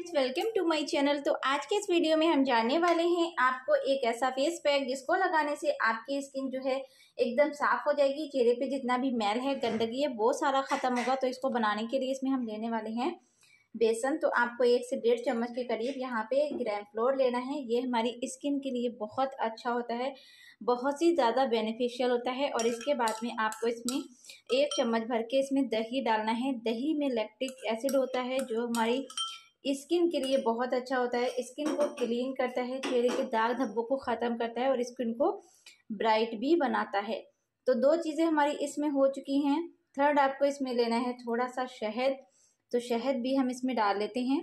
friends welcome to my channel तो आज के इस वीडियो में हम जानने वाले हैं आपको एक ऐसा फेस पैक जिसको लगाने से आपकी स्किन जो है एकदम साफ हो जाएगी चेहरे पे जितना भी मैल है गंदगी है वो सारा ख़त्म होगा तो इसको बनाने के लिए इसमें हम लेने वाले हैं बेसन तो आपको एक से डेढ़ चम्मच के करीब यहाँ पे ग्रैम फ्लोर लेना है ये हमारी स्किन के लिए बहुत अच्छा होता है बहुत ही ज़्यादा बेनिफिशियल होता है और इसके बाद में आपको इसमें एक चम्मच भर के इसमें दही डालना है दही में लैक्टिक एसिड होता है जो हमारी स्किन के लिए बहुत अच्छा होता है स्किन को क्लीन करता है चेहरे के दाग धब्बों को ख़त्म करता है और स्किन को ब्राइट भी बनाता है तो दो चीज़ें हमारी इसमें हो चुकी हैं थर्ड आपको इसमें लेना है थोड़ा सा शहद तो शहद भी हम इसमें डाल लेते हैं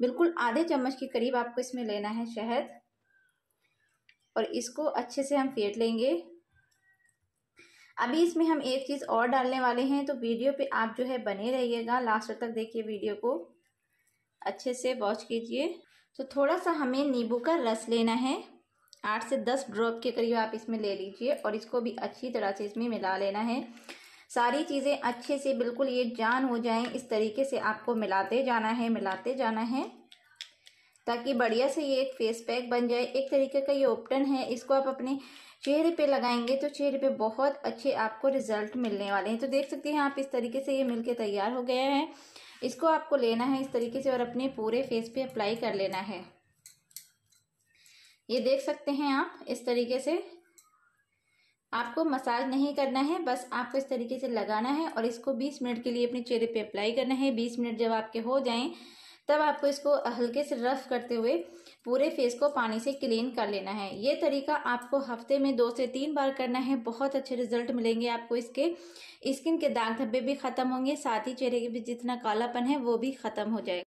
बिल्कुल आधे चम्मच के करीब आपको इसमें लेना है शहद और इसको अच्छे से हम फेंट लेंगे अभी इसमें हम एक चीज़ और डालने वाले हैं तो वीडियो पे आप जो है बने रहिएगा लास्ट तक देखिए वीडियो को अच्छे से वॉश कीजिए तो थोड़ा सा हमें नींबू का रस लेना है आठ से दस ड्रॉप के करीब आप इसमें ले लीजिए और इसको भी अच्छी तरह से इसमें मिला लेना है सारी चीज़ें अच्छे से बिल्कुल ये जान हो जाएं इस तरीके से आपको मिलाते जाना है मिलाते जाना है ताकि बढ़िया से ये एक फेस पैक बन जाए एक तरीके का ये ओपटन है इसको आप अपने चेहरे पे लगाएंगे तो चेहरे पे बहुत अच्छे आपको रिजल्ट मिलने वाले हैं तो देख सकते हैं आप इस तरीके से ये मिलके तैयार हो गया है इसको आपको लेना है इस तरीके से और अपने पूरे फेस पे अप्लाई कर लेना है ये देख सकते हैं आप इस तरीके से आपको मसाज नहीं करना है बस आपको इस तरीके से लगाना है और इसको 20 मिनट के लिए अपने चेहरे पे अप्लाई करना है 20 मिनट जब आपके हो जाएं तब आपको इसको हल्के से रफ करते हुए पूरे फेस को पानी से क्लीन कर लेना है ये तरीका आपको हफ्ते में दो से तीन बार करना है बहुत अच्छे रिजल्ट मिलेंगे आपको इसके स्किन के दाग धब्बे भी ख़त्म होंगे साथ ही चेहरे के भी जितना कालापन है वो भी ख़त्म हो जाएगा